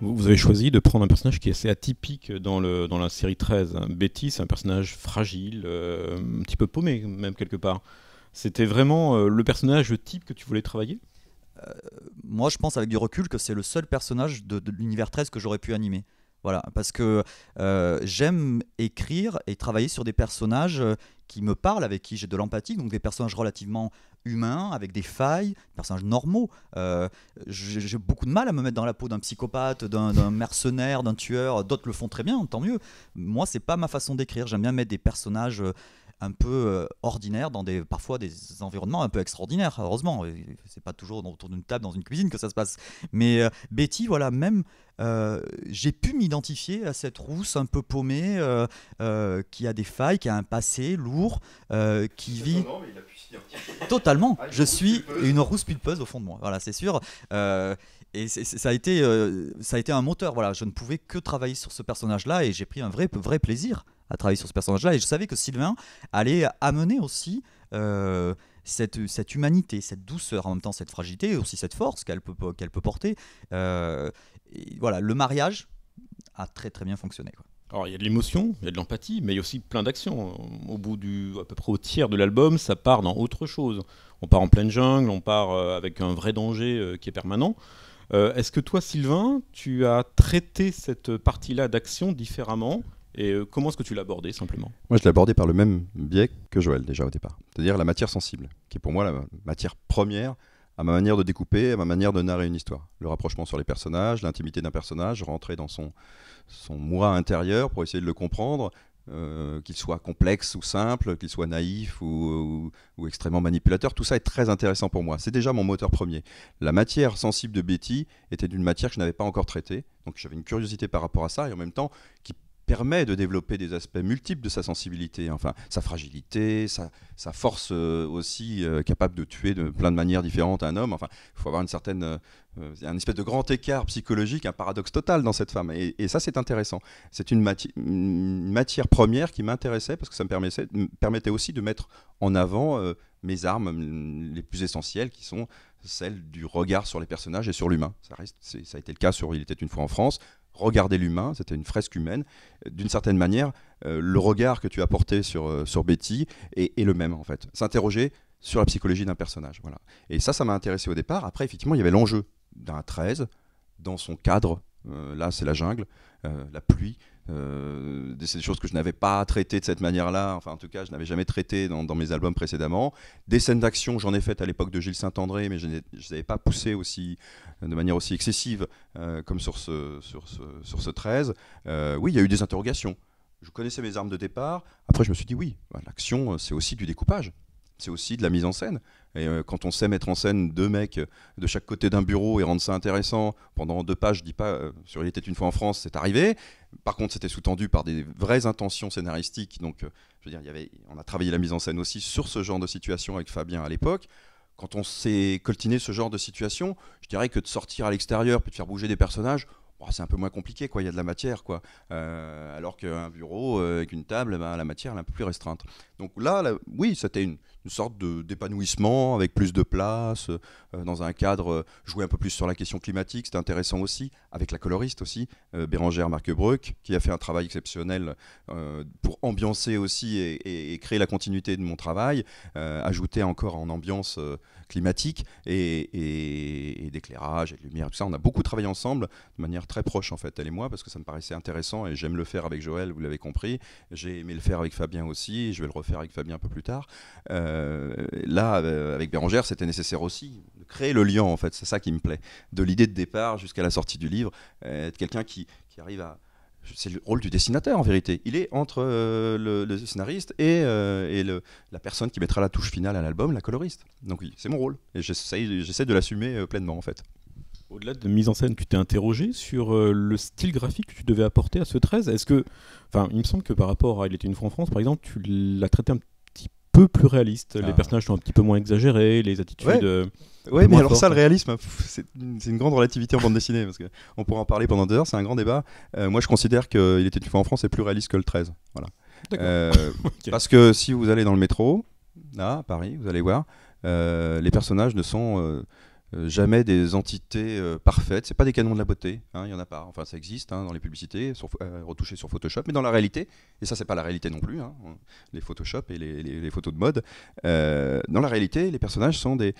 Vous avez choisi de prendre un personnage qui est assez atypique dans, le, dans la série 13. Betty, c'est un personnage fragile, euh, un petit peu paumé même quelque part. C'était vraiment euh, le personnage type que tu voulais travailler euh, Moi je pense avec du recul que c'est le seul personnage de l'univers 13 que j'aurais pu animer. Voilà, parce que euh, j'aime écrire et travailler sur des personnages euh, qui me parlent, avec qui j'ai de l'empathie, donc des personnages relativement humains, avec des failles, des personnages normaux. Euh, j'ai beaucoup de mal à me mettre dans la peau d'un psychopathe, d'un mercenaire, d'un tueur. D'autres le font très bien, tant mieux. Moi, c'est pas ma façon d'écrire. J'aime bien mettre des personnages un peu euh, ordinaire dans des, parfois des environnements un peu extraordinaires, heureusement. C'est pas toujours autour d'une table, dans une cuisine que ça se passe. Mais euh, Betty, voilà, même euh, j'ai pu m'identifier à cette rousse un peu paumée, qui a des failles, qui a un passé lourd, qui vit. Totalement, ah, je suis une rousse pulpeuse au fond de moi, voilà, c'est sûr et ça a été ça a été un moteur voilà je ne pouvais que travailler sur ce personnage là et j'ai pris un vrai vrai plaisir à travailler sur ce personnage-là. Et je savais que Sylvain allait amener aussi euh, cette, cette, humanité, cette douceur, en même temps cette fragilité, et aussi cette force qu'elle peut, qu'elle peut porter. Euh, et voilà, le mariage a très très bien fonctionné. Quoi. Alors il y a de l'émotion, il y a de l'empathie, mais il y a aussi plein d'actions. Au bout du, à peu près au tiers de l'album, ça part dans autre chose. On part en pleine jungle, on part euh, avec un vrai danger qui est permanent. Est-ce que toi, Sylvain, tu as traité cette partie-là d'action différemment et euh, comment est-ce que tu l'abordais, simplement Moi, je l'abordais par le même biais que Joël déjà au départ, c'est-à-dire la matière sensible, qui est pour moi la matière première à ma manière de découper, à ma manière de narrer une histoire. Le rapprochement sur les personnages, l'intimité d'un personnage, rentrer dans son, son moi intérieur pour essayer de le comprendre, euh, qu'il soit complexe ou simple, qu'il soit naïf ou, ou, ou, extrêmement manipulateur, tout ça est très intéressant pour moi. C'est déjà mon moteur premier. La matière sensible de Betty était d'une matière que je n'avais pas encore traitée, donc j'avais une curiosité par rapport à ça et en même temps qui permet de développer des aspects multiples de sa sensibilité, enfin sa fragilité, sa, force euh, aussi euh, capable de tuer de plein de manières différentes un homme. Enfin, il faut avoir une certaine, euh, un espèce de grand écart psychologique, un paradoxe total dans cette femme. Et, ça, c'est intéressant. C'est une, matière première qui m'intéressait parce que ça me permettait, permettait, aussi de mettre en avant mes armes les plus essentielles qui sont celles du regard sur les personnages et sur l'humain. Ça, reste, ça a été le cas sur Il était une fois en France regarder l'humain, c'était une fresque humaine. D'une certaine manière, euh, le regard que tu as porté sur, euh, sur Betty est, le même en fait. S'interroger sur la psychologie d'un personnage. Voilà. Et ça, ça m'a intéressé au départ. Après, effectivement, il y avait l'enjeu d'un 13 dans son cadre euh, là, c'est la jungle, euh, la pluie. Euh, c'est des choses que je n'avais pas traitées de cette manière-là, enfin en tout cas je n'avais jamais traité dans, mes albums précédemment. Des scènes d'action, j'en ai faites à l'époque de Gilles Saint-André, mais je ne les avais pas poussées aussi, de manière aussi excessive comme sur ce, sur ce, 13. oui, il y a eu des interrogations. Je connaissais mes armes de départ, après je me suis dit oui, bah, l'action c'est aussi du découpage c'est aussi de la mise en scène. Et euh, quand on sait mettre en scène deux mecs euh, de chaque côté d'un bureau et rendre ça intéressant pendant deux pages, je dis pas euh, sur Il était une fois en France, c'est arrivé. Par contre, c'était sous-tendu par des vraies intentions scénaristiques. Donc, je veux dire, y avait, on a travaillé la mise en scène aussi sur ce genre de situation avec Fabien à l'époque. Quand on sait coltiner ce genre de situation, je dirais que de sortir à l'extérieur puis de faire bouger des personnages, c'est un peu moins compliqué, quoi. Il y a de la matière, quoi. alors qu'un bureau avec une table, ben, la matière est un peu plus restreinte. Donc là, oui, c'était une, une, sorte d'épanouissement avec plus de place, euh, dans un cadre euh, joué un peu plus sur la question climatique, c'était intéressant aussi, avec la coloriste aussi, euh, Bérangère Marquebruck, qui a fait un travail exceptionnel pour ambiancer aussi et, créer la continuité de mon travail, ajouter encore en ambiance climatique et, d'éclairage et de lumière, tout ça. On a beaucoup travaillé ensemble de manière très proche, en fait, elle et moi, parce que ça me paraissait intéressant et j'aime le faire avec Joël, vous l'avez compris. J'ai aimé le faire avec Fabien aussi, je vais le refaire avec Fabien un peu plus tard. Euh, là, euh, avec Bérangère, c'était nécessaire aussi de créer le lien, en fait. C'est ça qui me plaît. De l'idée de départ jusqu'à la sortie du livre, euh, être quelqu'un qui, arrive à, c'est le rôle du dessinateur en vérité. Il est entre le, scénariste et, le, la personne qui mettra la touche finale à l'album, la coloriste. Donc oui, c'est mon rôle. Et j'essaie de l'assumer pleinement en fait. Au-delà de mise en scène, tu t'es interrogé sur euh, le style graphique que tu devais apporter à ce 13. Est-ce que, enfin, il me semble que par rapport à Il était une fois en France, par exemple, tu l'as traité un petit peu plus réaliste. Les ah. personnages sont un petit peu moins exagérés, les attitudes. Oui, euh, mais alors ça, le réalisme, c'est une grande relativité en bande dessinée, parce qu'on pourra en parler pendant deux heures, c'est un grand débat. Euh, moi, je considère qu'il était une fois en France est plus réaliste que le 13. Voilà. Parce que si vous allez dans le métro, là, à Paris, vous allez voir, les personnages ne sont euh, jamais des entités euh, parfaites. C'est pas des canons de la beauté. Hein, il y en a pas. Enfin, ça existe hein, dans les publicités, euh, retouchées sur Photoshop, mais dans la réalité, et ça, c'est pas la réalité non plus. Hein, les Photoshop et les, photos de mode. dans la réalité, les personnages sont des,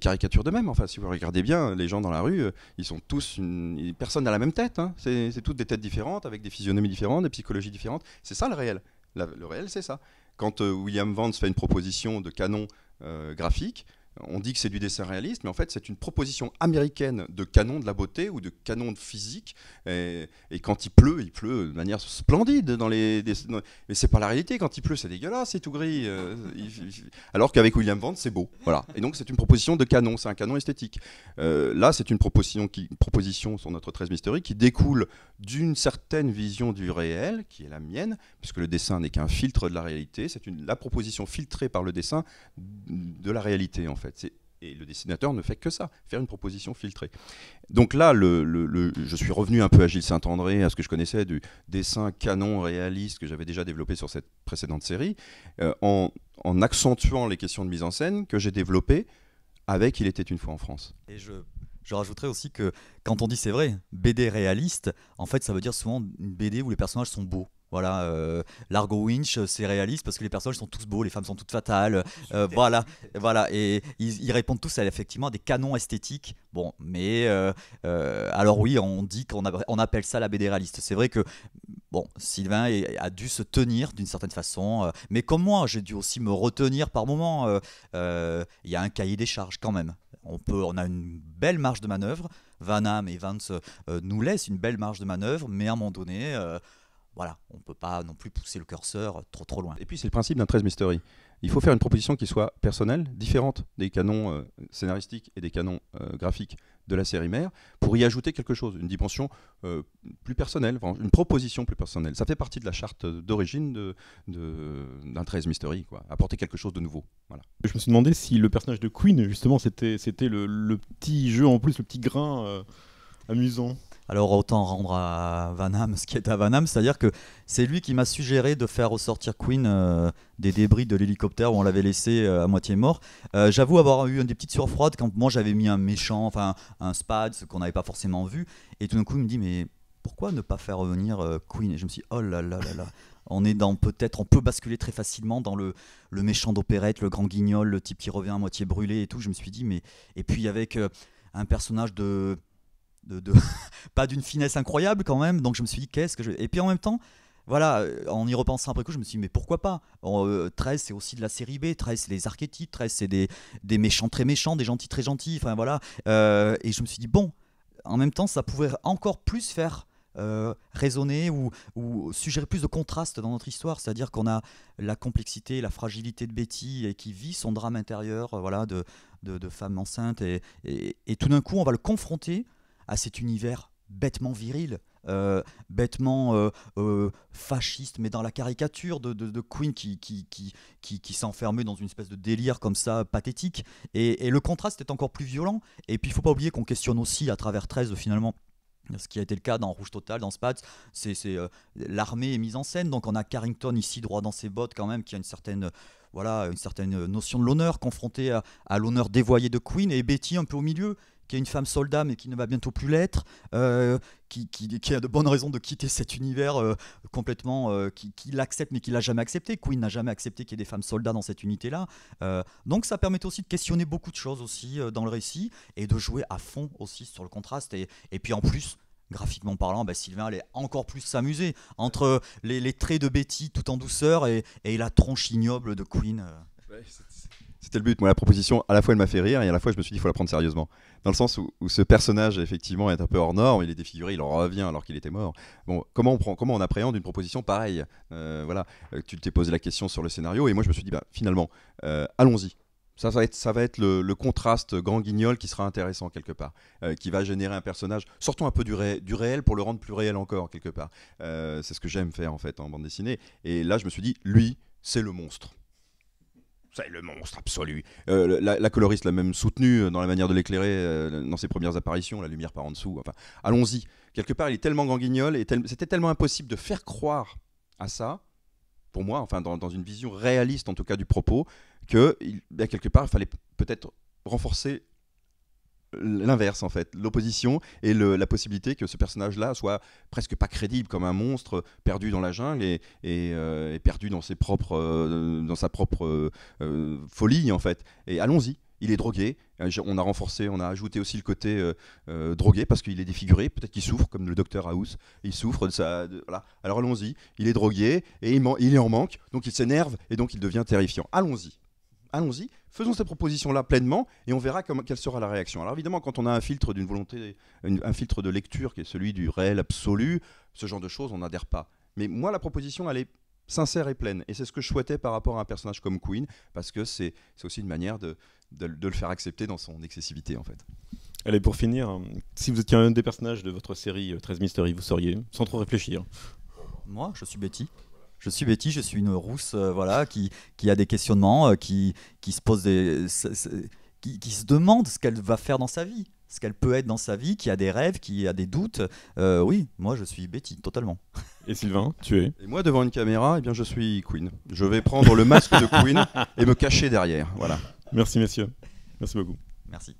caricatures de même. Enfin, si vous regardez bien, les gens dans la rue, ils sont tous une personne à la même tête. C'est toutes des têtes différentes, avec des physionomies différentes, des psychologies différentes. C'est ça le réel. le réel, c'est ça. Quand William Vance fait une proposition de canon graphique, on dit que c'est du dessin réaliste, mais en fait, c'est une proposition américaine de canon de la beauté ou de canon de physique. Et, quand il pleut, il pleut de manière splendide. Dans les, n'est mais c'est pas la réalité. Quand il pleut, c'est dégueulasse, c'est tout gris. Euh, alors qu'avec William Vance, c'est beau. Voilà. Et donc, c'est une proposition de canon, c'est un canon esthétique. Euh, là, c'est une proposition, proposition sur notre 13 historique qui découle d'une certaine vision du réel, qui est la mienne, puisque le dessin n'est qu'un filtre de la réalité. C'est la proposition filtrée par le dessin de la réalité, en fait. Et le dessinateur ne fait que ça, faire une proposition filtrée. Donc là, je suis revenu un peu à Gilles Saint-André, à ce que je connaissais du dessin canon réaliste que j'avais déjà développé sur cette précédente série, euh, en, accentuant les questions de mise en scène que j'ai développées avec Il était une fois en France. Et je je rajouterais aussi que quand on dit c'est vrai, BD réaliste, en fait ça veut dire souvent une BD où les personnages sont beaux. Voilà, euh, Largo Winch, euh, c'est réaliste parce que les personnages sont tous beaux, les femmes sont toutes fatales. Euh, voilà, voilà, et ils, répondent tous à, effectivement des canons esthétiques. Bon, mais alors oui, on dit qu'on on appelle ça la BD réaliste. C'est vrai que bon, Sylvain a dû se tenir d'une certaine façon, mais comme moi, j'ai dû aussi me retenir par moments Il y a un cahier des charges quand même. On peut, on a une belle marge de manœuvre. Van et Vance nous laissent une belle marge de manœuvre, mais à un moment donné voilà, on ne peut pas non plus pousser le curseur trop trop loin. Et puis c'est le principe d'un 13 mystery. Il faut faire une proposition qui soit personnelle, différente des canons euh, scénaristiques et des canons euh, graphiques de la série mère, pour y ajouter quelque chose, une dimension euh, plus personnelle, une proposition plus personnelle. Ça fait partie de la charte d'origine d'un de, 13 mystery, quoi. apporter quelque chose de nouveau. Voilà. Je me suis demandé si le personnage de Queen, justement, c'était le petit jeu en plus, le petit grain amusant. Alors autant rendre à Vanham ce qui est à Vanham, c'est-à-dire que c'est lui qui m'a suggéré de faire ressortir Queen euh, des débris de l'hélicoptère où on l'avait laissé euh, à moitié mort. Euh, j'avoue avoir eu une des petites surfroides quand moi j'avais mis un méchant, enfin un spade, ce qu'on n'avait pas forcément vu, et tout d'un coup il me dit mais pourquoi ne pas faire revenir Queen Et je me suis dit, oh là là là là. On est dans peut-être, on peut basculer très facilement dans le, le méchant d'opérette, le grand guignol, le type qui revient à moitié brûlé et tout. Je me suis dit, mais. Et puis avec un personnage de pas d'une finesse incroyable quand même. Donc je me suis dit, qu'est-ce que je. Et puis en même temps, voilà, euh, en y repensant après coup, je me suis dit, mais pourquoi pas 13, euh, c'est aussi de la série B. 13, c'est les archétypes. 13, c'est des, méchants très méchants, des gentils très gentils. Enfin voilà. Euh, et je me suis dit, bon, en même temps, ça pouvait encore plus faire. Euh, raisonner ou, suggérer plus de contraste dans notre histoire, c'est-à-dire qu'on a la complexité, la fragilité de Betty et qui vit son drame intérieur, voilà, de, de, femme enceinte et tout d'un coup on va le confronter à cet univers bêtement viril, euh, bêtement euh, euh, fasciste, mais dans la caricature de, Queen qui, qui, s'enfermait dans une espèce de délire comme ça, pathétique. Et, le contraste est encore plus violent. Et puis il faut pas oublier qu'on questionne aussi à travers 13 finalement ce qui a été le cas dans Rouge Total, dans Spats. c'est l'armée est mise en scène. Donc on a Carrington ici droit dans ses bottes quand même, qui a une certaine voilà une certaine notion de l'honneur confronté à, à l'honneur dévoyé de Queen et Betty un peu au milieu qui est une femme soldat mais qui ne va bientôt plus l'être, euh, qui, qui, a de bonnes raisons de quitter cet univers euh, complètement, euh, qui, l'accepte mais qui l'a jamais accepté. Queen n'a jamais accepté qu'il y ait des femmes soldats dans cette unité-là. donc ça permet aussi de questionner beaucoup de choses aussi dans le récit et de jouer à fond aussi sur le contraste. Et, puis en plus, graphiquement parlant, bah, Sylvain allait encore plus s'amuser entre les, traits de Betty tout en douceur et, la tronche ignoble de Queen. C'était le but. Moi, la proposition, à la fois, elle m'a fait rire et à la fois, je me suis dit, il faut la prendre sérieusement. Dans le sens où, ce personnage, effectivement, est un peu hors norme, il est défiguré, il en revient alors qu'il était mort. Bon, comment on, prend, comment on appréhende une proposition pareille euh, Voilà, euh, tu t'es posé la question sur le scénario et moi, je me suis dit, bah, finalement, euh, allons-y. Ça, va être, ça va être le, contraste grand guignol qui sera intéressant quelque part, qui va générer un personnage. Sortons un peu du, du réel pour le rendre plus réel encore quelque part. c'est ce que j'aime faire en fait en bande dessinée. Et là, je me suis dit, lui, c'est le monstre. C'est le monstre absolu. Euh, la, coloriste l'a même soutenu euh, dans la manière de l'éclairer euh, dans ses premières apparitions, la lumière par en dessous. Enfin, allons-y. Quelque part, il est tellement ganguignol et c'était tellement impossible de faire croire à ça, pour moi, enfin, dans, une vision réaliste en tout cas du propos, que il, bah, quelque part, il fallait peut-être renforcer l'inverse en fait, l'opposition et la possibilité que ce personnage-là soit presque pas crédible comme un monstre perdu dans la jungle et, euh, perdu dans ses propres, euh, dans sa propre euh, folie en fait. Et allons-y, il est drogué. On a renforcé, on a ajouté aussi le côté drogué parce qu'il est défiguré. Peut-être qu'il souffre, comme le docteur House. Il souffre de sa. voilà. Alors allons-y. Il est drogué et il, il est en manque. Donc il s'énerve et donc il devient terrifiant. Allons-y allons-y, faisons cette proposition-là pleinement et on verra quelle sera la réaction. Alors évidemment, quand on a un filtre d'une volonté, un filtre de lecture qui est celui du réel absolu, ce genre de choses, on n'adhère pas. Mais moi, la proposition, elle est sincère et pleine. Et c'est ce que je souhaitais par rapport à un personnage comme Queen, parce que c'est aussi une manière de, le faire accepter dans son excessivité, en fait. Allez, pour finir, hein, si vous étiez un des personnages de votre série 13 euh, Mystery, vous seriez, sans trop réfléchir. Moi, je suis Betty. Je suis Betty, je suis une rousse, euh, voilà, qui, a des questionnements, euh, qui, qui se pose des, qui, se demande ce qu'elle va faire dans sa vie, ce qu'elle peut être dans sa vie, qui a des rêves, qui a des doutes. Euh, oui, moi je suis Betty, totalement. Et Sylvain, tu es Et moi devant une caméra, eh bien je suis Queen. Je vais prendre le masque de Queen et me cacher derrière. Voilà. Merci messieurs. Merci beaucoup. Merci.